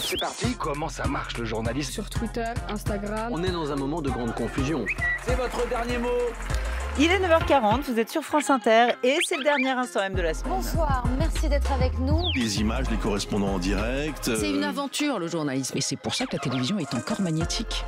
c'est parti. Comment ça marche le journalisme Sur Twitter, Instagram. On est dans un moment de grande confusion. C'est votre dernier mot. Il est 9h40, vous êtes sur France Inter et c'est le dernier instant même de la semaine. Bonsoir, merci d'être avec nous. Les images, les correspondants en direct. C'est une euh, aventure le journalisme et c'est pour ça que la télévision est encore magnétique.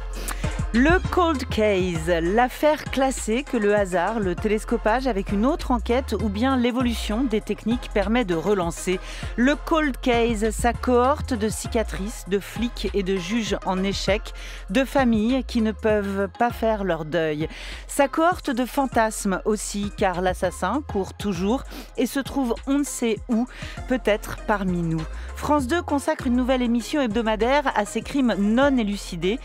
Le Cold Case, l'affaire classée que le hasard, le télescopage avec une autre enquête ou bien l'évolution des techniques permet de relancer. Le Cold Case, sa cohorte de cicatrices, de flics et de juges en échec, de familles qui ne peuvent pas faire leur deuil. Sa cohorte de fantasmes aussi, car l'assassin court toujours et se trouve on ne sait où, peut-être parmi nous. France 2 consacre une nouvelle émission hebdomadaire à ces crimes non élucidés.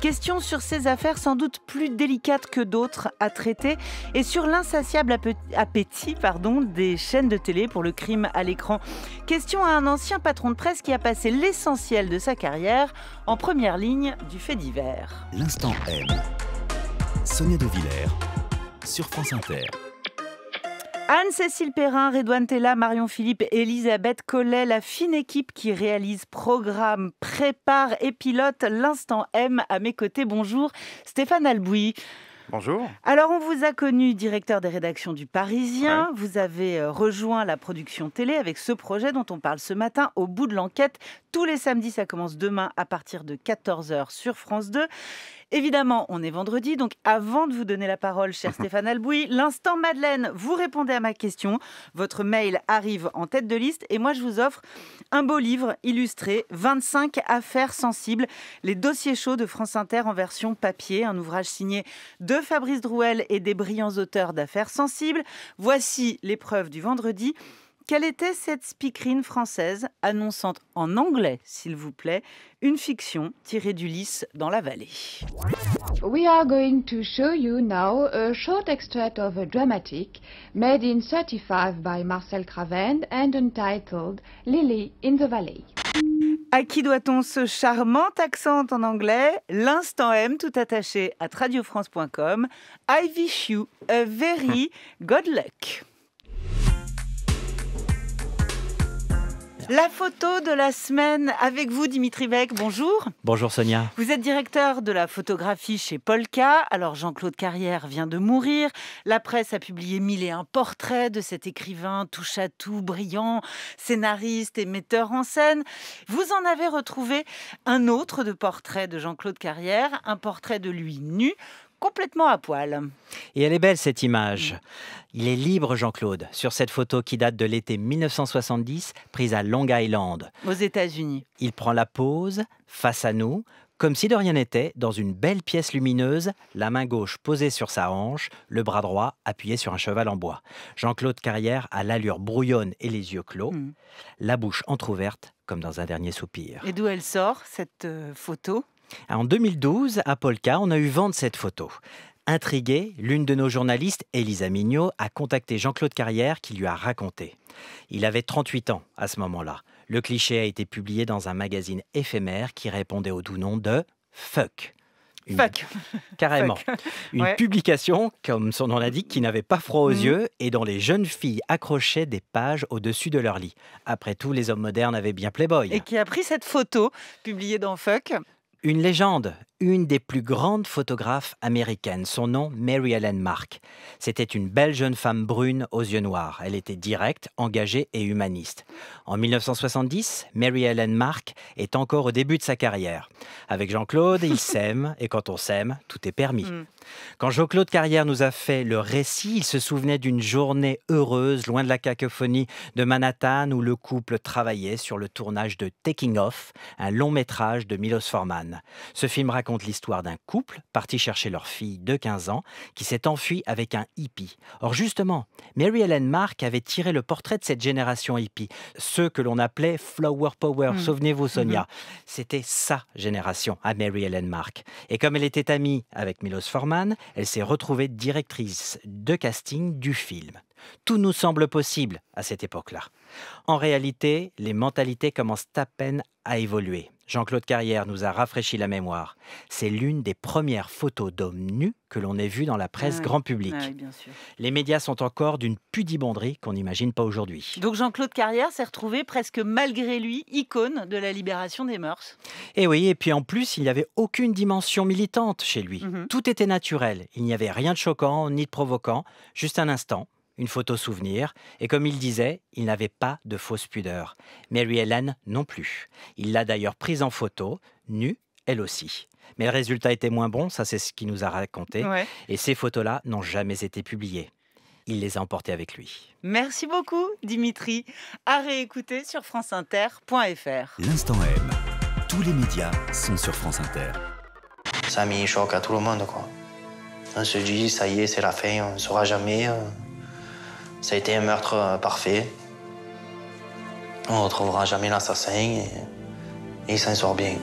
Question sur affaires sans doute plus délicates que d'autres à traiter et sur l'insatiable appétit pardon, des chaînes de télé pour le crime à l'écran. Question à un ancien patron de presse qui a passé l'essentiel de sa carrière en première ligne du fait divers. L'instant M. Sonia de sur France Inter. Anne-Cécile Perrin, Redouane Tella, Marion Philippe, Elisabeth Collet, la fine équipe qui réalise, programme, prépare et pilote l'instant M à mes côtés. Bonjour Stéphane Albouy. Bonjour. Alors, on vous a connu directeur des rédactions du Parisien. Vous avez euh, rejoint la production télé avec ce projet dont on parle ce matin au bout de l'enquête. Tous les samedis, ça commence demain à partir de 14h sur France 2. Évidemment, on est vendredi, donc avant de vous donner la parole, cher Stéphane Albouy, l'instant Madeleine, vous répondez à ma question. Votre mail arrive en tête de liste et moi je vous offre un beau livre illustré 25 affaires sensibles, les dossiers chauds de France Inter en version papier, un ouvrage signé de Fabrice Drouel et des brillants auteurs d'affaires sensibles. Voici l'épreuve du vendredi. Quelle était cette speakerine française annonçant en anglais, s'il vous plaît, une fiction tirée du lys dans la vallée We are going to show you now a short extract of a dramatic made in 35 by Marcel Craven and entitled Lily in the Valley. À qui doit-on ce charmant accent en anglais L'instant M, tout attaché à radiofrance.com. I wish you a very good luck. La photo de la semaine avec vous, Dimitri Beck. Bonjour. Bonjour, Sonia. Vous êtes directeur de la photographie chez Polka. Alors, Jean-Claude Carrière vient de mourir. La presse a publié mille et un portraits de cet écrivain touche à tout, brillant, scénariste et metteur en scène. Vous en avez retrouvé un autre de portrait de Jean-Claude Carrière, un portrait de lui nu complètement à poil. Et elle est belle cette image. Il est libre Jean-Claude sur cette photo qui date de l'été 1970 prise à Long Island. Aux États-Unis. Il prend la pose face à nous comme si de rien n'était, dans une belle pièce lumineuse, la main gauche posée sur sa hanche, le bras droit appuyé sur un cheval en bois. Jean-Claude Carrière a l'allure brouillonne et les yeux clos, mm. la bouche entr'ouverte comme dans un dernier soupir. Et d'où elle sort cette euh, photo en 2012, à Polka, on a eu vent de cette photo. Intriguée, l'une de nos journalistes, Elisa Mignot, a contacté Jean-Claude Carrière qui lui a raconté. Il avait 38 ans à ce moment-là. Le cliché a été publié dans un magazine éphémère qui répondait au doux nom de Fuck. Fuck. Carrément. Une publication, comme son nom l'indique, qui n'avait pas froid aux mm. yeux et dont les jeunes filles accrochaient des pages au-dessus de leur lit. Après tout, les hommes modernes avaient bien Playboy. Et qui a pris cette photo publiée dans Fuck une légende une des plus grandes photographes américaines. Son nom, Mary Ellen Mark. C'était une belle jeune femme brune aux yeux noirs. Elle était directe, engagée et humaniste. En 1970, Mary Ellen Mark est encore au début de sa carrière. Avec Jean-Claude, il s'aiment et quand on s'aime, tout est permis. Hmm. Quand Jean-Claude Carrière nous a fait le récit, il se souvenait d'une journée heureuse, loin de la cacophonie de Manhattan, où le couple travaillait sur le tournage de Taking Off, un long métrage de Milos Forman. Ce film l'histoire d'un couple parti chercher leur fille de 15 ans qui s'est enfui avec un hippie. Or justement, Mary Ellen Mark avait tiré le portrait de cette génération hippie, ceux que l'on appelait Flower Power, hmm. souvenez-vous Sonia. Mhm. C'était sa génération à Mary Ellen Mark. Et comme elle était amie avec Milos Forman, elle s'est retrouvée directrice de casting du film. Tout nous semble possible à cette époque-là. En réalité, les mentalités commencent à peine à évoluer. Jean-Claude Carrière nous a rafraîchi la mémoire. C'est l'une des premières photos d'hommes nus que l'on ait vues dans la presse ah grand public. Ah les médias sont encore d'une pudibonderie qu'on n'imagine pas aujourd'hui. Donc Jean-Claude Carrière s'est retrouvé presque malgré lui icône de la libération des mœurs. Et eh oui, et puis en plus, il n'y avait aucune dimension militante chez lui. Mhm. Tout était naturel. Il n'y avait rien de choquant ni de provoquant. Juste un instant, une photo souvenir, et comme il disait, il n'avait pas de fausse pudeur. Mary Ellen non plus. Il l'a d'ailleurs prise en photo, nue, elle aussi. Mais le résultat était moins bon, ça c'est ce qu'il nous a raconté, et ces photos-là n'ont jamais été publiées. Il les a emportées avec lui. Merci beaucoup Dimitri. À réécouter sur franceinter.fr. L'instant M. Tous les médias sont sur France Inter. Ça a mis choc à tout le monde quoi. On se dit ça y est, c'est la fin, on ne saura jamais. Euh, ça a été un meurtre euh, parfait. On ne retrouvera jamais l'assassin et, il s'en sort bien.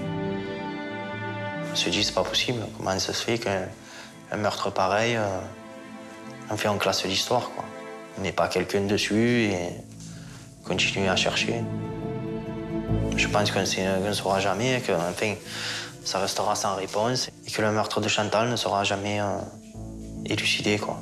se se dit, c'est pas possible. Comment ça se fait qu'un meurtre pareil, euh, on fait en classe l'histoire, quoi. On n'est pas quelqu'un dessus et on continue à chercher. Je pense qu'on ne saura jamais, que enfin, ça restera sans réponse et que le meurtre de Chantal ne sera jamais euh, élucidé, quoi.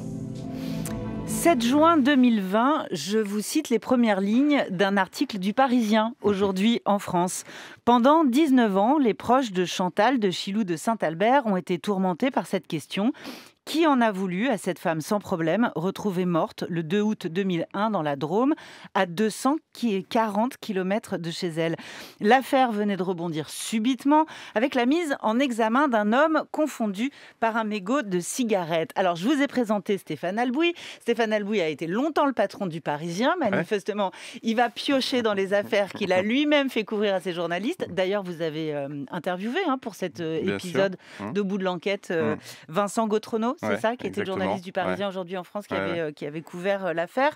7 juin 2020, je vous cite les premières lignes d'un article du Parisien, aujourd'hui en France. Pendant 19 ans, les proches de Chantal de Chilou de Saint-Albert ont été tourmentés par cette question. Qui en a voulu à cette femme sans problème, retrouvée morte le 2 août 2001 dans la Drôme, à 240 km de chez elle L'affaire venait de rebondir subitement avec la mise en examen d'un homme confondu par un mégot de cigarette. Alors, je vous ai présenté Stéphane Albouy. Stéphane Albouy a été longtemps le patron du Parisien. Manifestement, il va piocher dans les affaires qu'il a lui-même fait couvrir à ses journalistes. D'ailleurs, vous avez euh, interviewé hein, pour cet euh, épisode hein. de bout de l'enquête euh, hein. Vincent Gautrono c'est ça, qui était journaliste du Parisien aujourd'hui en France, qui, euh, avait, couvert euh, l'affaire.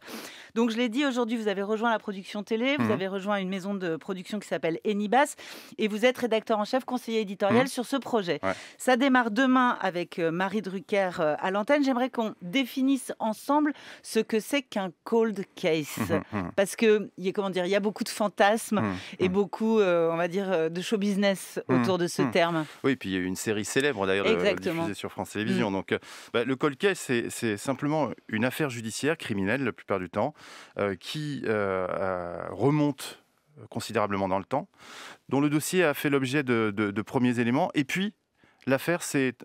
Donc je l'ai dit, aujourd'hui vous avez rejoint la production télé, vous mhm. avez rejoint une maison de production qui s'appelle Enibas, et vous êtes rédacteur en chef, conseiller éditorial mhm. sur ce projet. Ça démarre demain avec euh, Marie Drucker à l'antenne. J'aimerais qu'on définisse ensemble ce que c'est qu'un cold case, mhm, parce que il y a comment dire, il y a beaucoup de fantasmes et beaucoup, on va dire, de show business autour de ce terme. Oui, puis il y a eu une série célèbre d'ailleurs diffusée sur France Télévisions. Mm. Donc bah, le colquet, c'est simplement une affaire judiciaire, criminelle la plupart du temps, euh, qui euh, euh, remonte considérablement dans le temps, dont le dossier a fait l'objet de, premiers éléments, et puis l'affaire s'est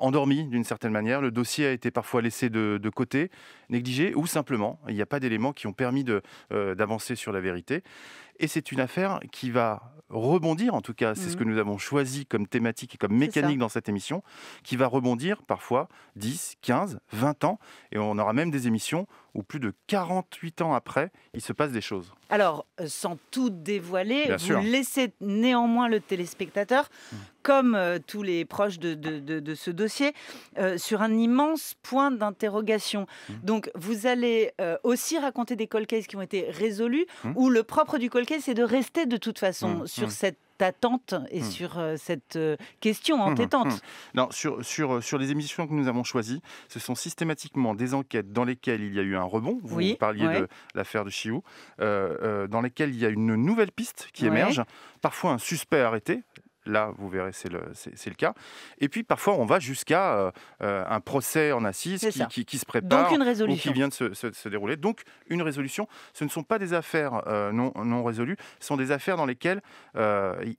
endormie d'une certaine manière. Le dossier a été parfois laissé de, côté, négligé, ou simplement, il n'y a pas d'éléments qui ont permis d'avancer sur la vérité. Et c'est une affaire qui va rebondir, en tout cas, c'est ce que mmh. nous avons choisi comme thématique et comme mécanique dans cette émission, qui va rebondir parfois 10, 15, 20 ans, et on aura même des émissions où plus de 48 ans après, il se passe des choses. Alors, euh, sans tout dévoiler, vous laissez néanmoins le téléspectateur, mmh. comme euh, tous les proches de, ce dossier, euh, sur un immense point d'interrogation. Mmh. Donc, vous allez aussi raconter des cold cases qui ont été résolus, où le propre du cold Lequel c'est de rester de toute façon mmh, sur mmh. cette attente et mmh. sur euh, cette euh, question entêtante. Non, sur, sur, euh, sur les émissions que nous avons choisies, ce sont systématiquement des enquêtes dans lesquelles il y a eu un rebond. Vous parliez de l'affaire de Chiou, dans lesquelles il y a une nouvelle piste qui émerge, parfois un suspect arrêté. Là, vous verrez, c'est le, le cas. Et puis, parfois, on va jusqu'à euh, euh, un procès en assise qui, se prépare ou qui vient de se, dérouler. Donc, une résolution, ce ne sont pas des affaires euh, non, résolues, ce sont des affaires dans lesquelles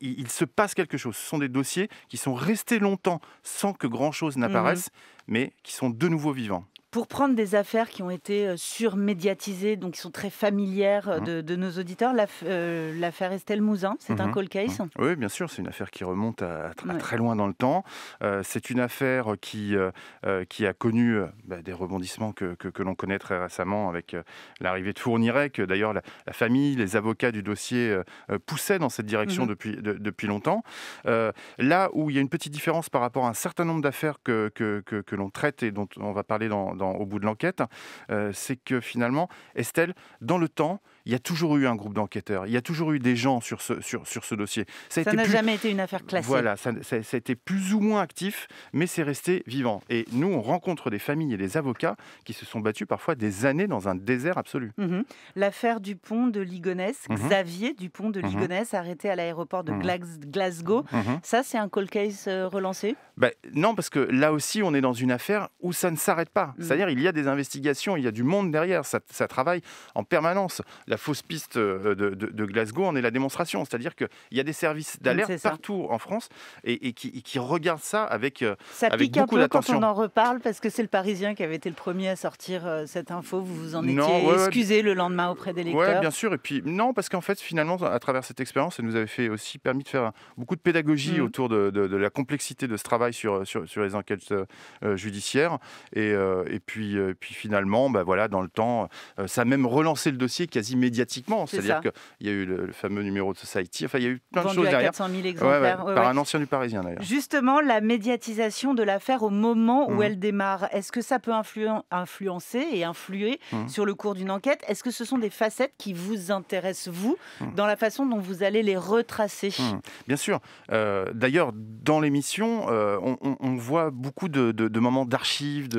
il, se passe quelque chose. Ce sont des dossiers qui sont restés longtemps sans que grand-chose n'apparaisse, mhm. mais qui sont de nouveau vivants pour prendre des affaires qui ont été euh, surmédiatisées, donc qui sont très familières euh, mmh. de, nos auditeurs. Euh, l'affaire Estelle Mouzin, c'est un mmh. cold case mmh. Oui, bien sûr, c'est une affaire qui remonte à, très loin dans le temps. c'est une affaire qui, qui a connu bah, des rebondissements que, que, l'on connaît très récemment avec l'arrivée de que D'ailleurs, la, famille, les avocats du dossier poussaient dans cette direction depuis, depuis longtemps. là où il y a une petite différence par rapport à un certain nombre d'affaires que, que, que l'on traite et dont on va parler dans au bout de l'enquête, euh, c'est que finalement, Estelle, dans le temps, il y a toujours eu un groupe d'enquêteurs, il y a toujours eu des gens sur ce, sur, sur ce dossier. Ça n'a jamais été une affaire classée. Voilà, ça, a été plus ou moins actif, mais c'est resté vivant. Et nous, on rencontre des familles et des avocats qui se sont battus parfois des années dans un désert absolu. Mhm. L'affaire du pont de Ligonesse, mhm. Xavier Xavier Dupont de mhm. Ligonesse, arrêté à l'aéroport de Glasgow, ça c'est un call case euh, relancé ben, Non, parce que là aussi, on est dans une affaire où ça ne s'arrête pas. C'est-à-dire, il y a des investigations, il y a du monde derrière, ça, ça travaille en permanence la fausse piste euh, de, Glasgow en est la démonstration. C'est-à-dire qu'il y a des services d'alerte partout en France et, qui, regardent ça avec, euh, ça avec pique beaucoup d'attention. quand on en reparle parce que c'est le Parisien qui avait été le premier à sortir euh, cette info. Vous vous en étiez excusé le lendemain auprès des lecteurs. Oui, bien sûr. Et puis, non, parce qu'en fait, finalement, à travers cette expérience, ça nous avait fait aussi permis de faire beaucoup de pédagogie mm. autour de, la complexité de ce travail sur, sur, les enquêtes judiciaires. Et, et puis, puis finalement, bah voilà, dans le temps, ça a même relancé le dossier quasiment médiatiquement. C'est-à-dire qu'il y a eu le, fameux numéro de Society. Enfin, il y a eu plein de choses derrière. 400 000 exemplaires. par un ancien du Parisien, d'ailleurs. Justement, la médiatisation de l'affaire au moment où mhm. elle démarre, est-ce que ça peut influencer et influer mhm. sur le cours d'une enquête Est-ce que ce sont des facettes qui vous intéressent, vous, mhm. dans la façon dont vous allez les retracer Bien sûr. Euh, d'ailleurs, dans l'émission, euh, on, voit beaucoup de, moments d'archives,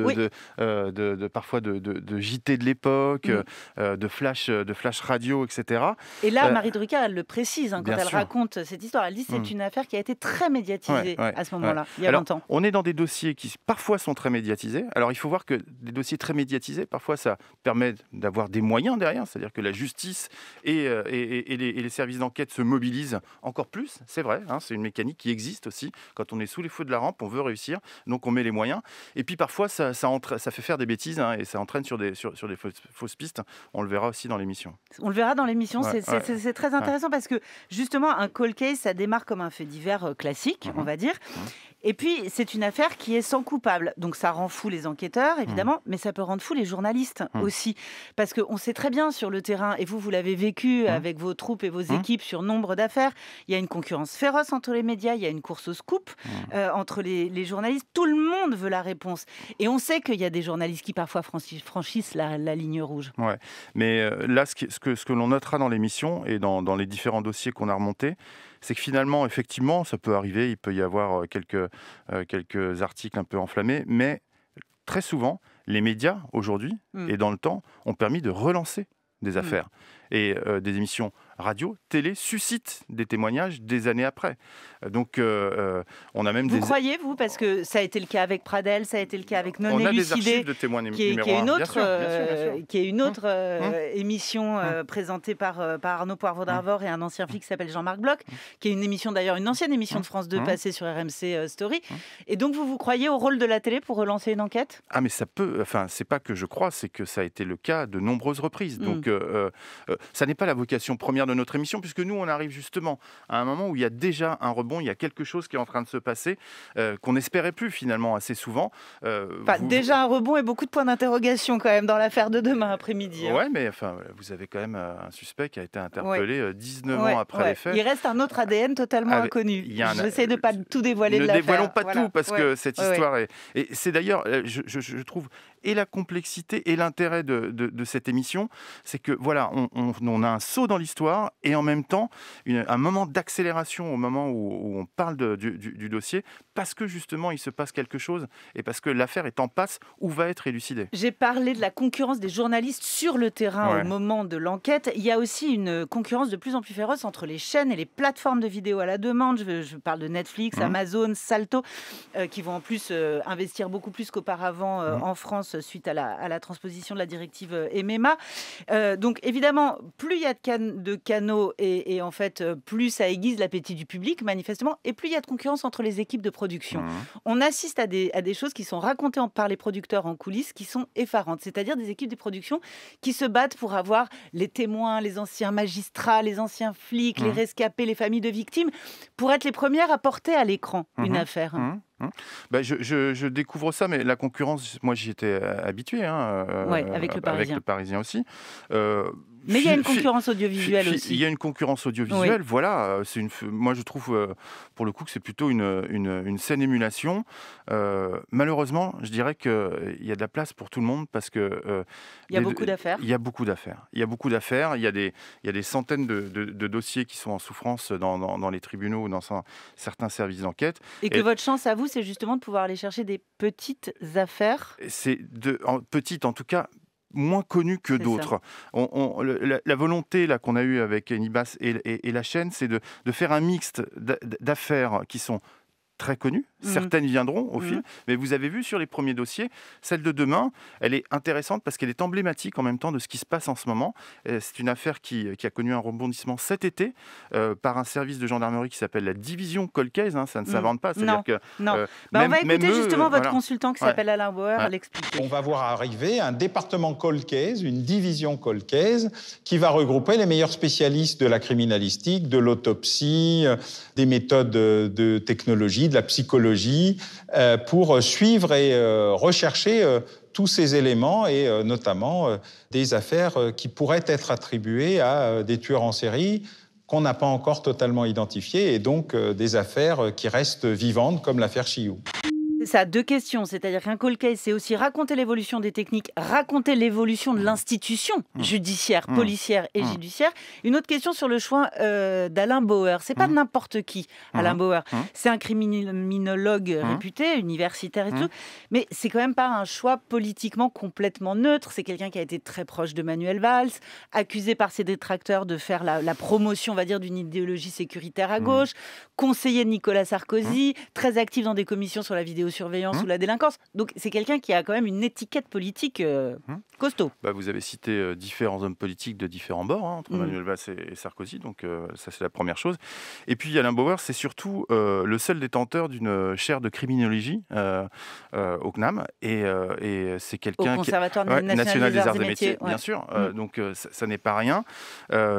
euh, de, de, parfois de, JT de l'époque, de flash, de flash radio, etc. Et là, euh, Marie Drucker, elle le précise hein, quand elle raconte cette histoire. Elle dit c'est hmm. une affaire qui a été très médiatisée à ce moment-là, il y a longtemps. On est dans des dossiers qui parfois sont très médiatisés. Alors il faut voir que des dossiers très médiatisés, parfois ça permet d'avoir des moyens derrière, c'est-à-dire que la justice et, euh, les, services d'enquête se mobilisent encore plus. C'est vrai, hein, c'est une mécanique qui existe aussi. Quand on est sous les feux de la rampe, on veut réussir, donc on met les moyens. Et puis parfois ça, ça fait faire des bêtises hein, et ça entraîne sur des, sur des fausses pistes. On le verra aussi dans l'émission. On le verra dans l'émission, c'est très intéressant parce que justement, un call case, ça démarre comme un fait divers euh, classique, mhm. on va dire. Mhm. Et puis, c'est une affaire qui est sans coupable. Donc, ça rend fou les enquêteurs, évidemment, mmh. mais ça peut rendre fou les journalistes mmh. aussi. Parce qu'on sait très bien sur le terrain, et vous, vous l'avez vécu mmh. avec vos troupes et vos équipes sur nombre d'affaires, il y a une concurrence féroce entre les médias, il y a une course aux scoop euh, entre les, journalistes. Tout le monde veut la réponse. Et on sait qu'il y a des journalistes qui parfois franchissent la, ligne rouge. Ouais. Mais euh, là, ce, que, l'on notera dans l'émission et dans, dans les différents dossiers qu'on a remontés, c'est que finalement, effectivement, ça peut arriver, il peut y avoir euh, quelques, euh, quelques articles un peu enflammés, mais très souvent, les médias, aujourd'hui mmh. et dans le temps, ont permis de relancer des mmh. affaires et euh, des émissions radio, télé suscitent des témoignages des années après. Euh, donc euh, on a même des... vous croyez vous parce que ça a été le cas avec Pradel, ça a été le cas avec Non On a des archives de témoignages numéro qui est une hum, autre qui est une autre émission hum. présentée par, par Arnaud Poivre d'Arvor hum. et un ancien flic qui s'appelle Jean-Marc Bloch, qui est une émission d'ailleurs une ancienne émission de France 2 passée sur RMC Story. Et donc vous vous croyez au rôle de la télé pour relancer une enquête Ah mais ça peut, enfin c'est pas que je crois, c'est que ça a été le cas de nombreuses reprises. Donc ça n'est pas la vocation première de notre émission, puisque nous, on arrive justement à un moment où il y a déjà un rebond, il y a quelque chose qui est en train de se passer, euh, qu'on n'espérait plus finalement assez souvent. Euh, déjà un rebond et beaucoup de points d'interrogation quand même dans l'affaire de demain après-midi. Hein. Oui, mais enfin, vous avez quand même euh, un suspect qui a été interpellé 19 ans après l'effet. Il reste un autre ADN totalement inconnu. J'essaie de ne pas tout dévoiler ne de Ne dévoilons pas tout, parce que cette histoire est... Et c'est d'ailleurs, je, trouve, et la complexité et l'intérêt de, cette émission, c'est que voilà, on on, a un saut dans l'histoire et en même temps un moment d'accélération au moment où, on parle du, dossier parce que justement il se passe quelque chose et parce que l'affaire est en passe ou va être élucidée. J'ai parlé de la concurrence des journalistes sur le terrain au moment de l'enquête. Il y a aussi une concurrence de plus en plus féroce entre les chaînes et les plateformes de vidéos à la demande. Je, parle de Netflix, mmh. Amazon, Salto, euh, qui vont en plus euh, investir beaucoup plus qu'auparavant euh, mmh. en France suite à la, à la transposition de la directive Emema, donc évidemment, plus il y a de, canaux et, en fait, euh, plus ça aiguise l'appétit du public, manifestement, et plus il y a de concurrence entre les équipes de production. Mmh. On assiste à des, choses qui sont racontées par les producteurs en coulisses qui sont effarantes, c'est-à-dire des équipes de production qui se battent pour avoir les témoins, les anciens magistrats, les anciens flics, les mmh. rescapés, les familles de victimes, pour être les premières à porter à l'écran mmh. une affaire. Bah, je, découvre ça, mais la concurrence, moi j'y étais euh, habitué. Hein, euh, avec, le Parisien. aussi. Mais il y a une concurrence audiovisuelle aussi. Il y a une concurrence audiovisuelle, voilà. Euh, c'est une, moi, je trouve, euh, pour le coup, que c'est plutôt une, une, saine émulation. Euh, malheureusement, je dirais qu'il y a de la place pour tout le monde parce que... il y a beaucoup d'affaires. Il y a beaucoup d'affaires. Il y a beaucoup d'affaires. Il y a des, il y a des centaines de, dossiers qui sont en souffrance dans, dans, les tribunaux ou dans certains services d'enquête. Et, que votre chance à vous, c'est justement de pouvoir aller chercher des petites affaires. C'est de, en, petites, en tout cas, moins connus que d'autres. la, volonté là qu'on a eue avec Nibas et, la chaîne, c'est de, de, faire un mixte d'affaires qui sont très connues. Mmh. Certaines viendront au mmh. fil. Mais vous avez vu sur les premiers dossiers, celle de demain, elle est intéressante parce qu'elle est emblématique en même temps de ce qui se passe en ce moment. C'est une affaire qui, a connu un rebondissement cet été euh, par un service de gendarmerie qui s'appelle la division colcaise. Hein, ça ne mmh. s'invente pas. Non, non. Euh, bah, on va écouter justement votre consultant qui s'appelle Alain Bauer l'expliquer. On va voir arriver un département colcaise, une division colcaise, qui va regrouper les meilleurs spécialistes de la criminalistique, de l'autopsie, euh, des méthodes de technologie de la psychologie, euh, pour euh, suivre et euh, rechercher tous ces éléments et notamment des affaires qui pourraient être attribuées à des tueurs en série qu'on n'a pas encore totalement identifiés et donc des affaires qui restent vivantes comme l'affaire Chiou ça a deux questions. C'est-à-dire qu'un call case, c'est aussi raconter l'évolution des techniques, raconter l'évolution de mmh. l'institution mmh. judiciaire, mmh. policière et judiciaire. Une autre question sur le choix euh, d'Alain Bauer. C'est pas n'importe qui, Alain Bauer. C'est un criminologue réputé, universitaire et tout. Mais c'est quand même pas un choix politiquement complètement neutre. C'est quelqu'un qui a été très proche de Manuel Valls, accusé par ses détracteurs de faire la, promotion, on va dire, d'une idéologie sécuritaire à gauche, conseiller de Nicolas Sarkozy, très actif dans des commissions sur la vidéo surveillance ou hein la délinquance. Donc c'est quelqu'un qui a quand même une étiquette politique euh, hein costaud. Bah, vous avez cité euh, différents hommes politiques de différents bords, hein, entre mm. Manuel et, Sarkozy, donc euh, ça c'est la première chose. Et puis Alain Bauer, c'est surtout le seul détenteur d'une chaire de criminologie au CNAM, et, et c'est quelqu'un... Au Conservatoire qui... national, des, arts et métiers, bien sûr, mm. donc ça, n'est pas rien.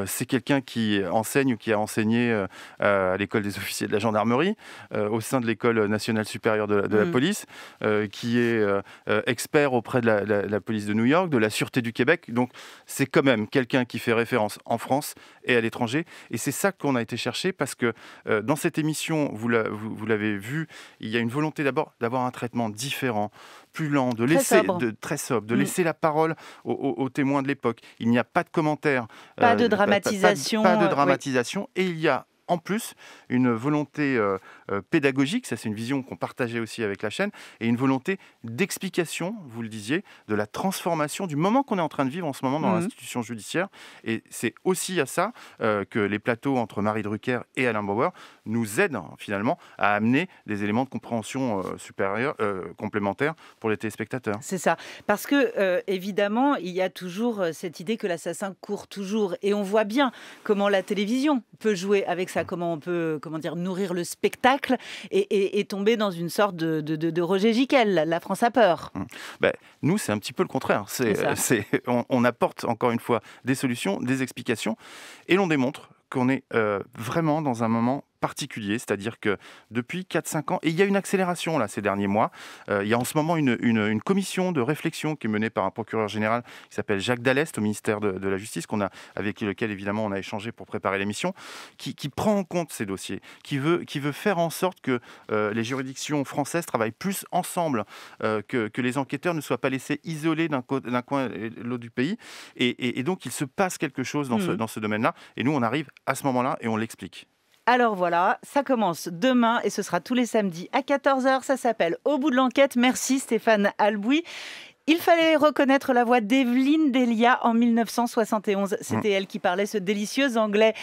c'est quelqu'un qui enseigne ou qui a enseigné à l'école des officiers de la gendarmerie, au sein de l'école nationale supérieure de la, de de la mm. police, euh, qui est euh, euh, expert auprès de la, police de New York, de la Sûreté du Québec. Donc c'est quand même quelqu'un qui fait référence en France et à l'étranger. Et c'est ça qu'on a été chercher parce que dans cette émission, vous l'avez vous, vu, il y a une volonté d'abord d'avoir un traitement différent, plus lent, de laisser très sobre, de, très sobre, de mm. laisser la parole aux, témoins de l'époque. Il n'y a pas de commentaires, pas de dramatisation, pas, de dramatisation, et il y a en plus une volonté euh, pédagogique, ça c'est une vision qu'on partageait aussi avec la chaîne, et une volonté d'explication, vous le disiez, de la transformation du moment qu'on est en train de vivre en ce moment dans mhm. l'institution judiciaire. Et c'est aussi à ça euh, que les plateaux entre Marie Drucker et Alain Bauer nous aident hein, finalement à amener des éléments de compréhension euh, supérieure, complémentaires pour les téléspectateurs. C'est ça, parce que évidemment, il y a toujours cette idée que l'assassin court toujours, et on voit bien comment la télévision peut jouer avec ça, mm. comment on peut comment dire nourrir le spectacle et, tomber dans une sorte de, de, Roger La France a peur. Mmh. Ben, nous, c'est un petit peu le contraire. Euh, on, on apporte encore une fois des solutions, des explications et l'on démontre qu'on est euh, vraiment dans un moment particulier, c'est-à-dire que depuis 4-5 ans, et il y a une accélération là ces derniers mois, euh, il y a en ce moment une, une, commission de réflexion qui est menée par un procureur général qui s'appelle Jacques Dallest au ministère de, la Justice, qu'on a, avec lequel évidemment on a échangé pour préparer l'émission, qui, qui, prend en compte ces dossiers, qui veut, qui veut faire en sorte que euh, les juridictions françaises travaillent plus ensemble, que, que, les enquêteurs ne soient pas laissés isolés d'un, coin et l'autre du pays, et, et, donc il se passe quelque chose dans ce, mmh. dans ce domaine-là, et nous on arrive à ce moment-là et on l'explique. Alors voilà, ça commence demain et ce sera tous les samedis à 14h. Ça s'appelle Au bout de l'enquête. Merci Stéphane Albouy. Il fallait reconnaître la voix d'Evelyne Delia en 1971. C'était mm. elle qui parlait ce délicieux anglais.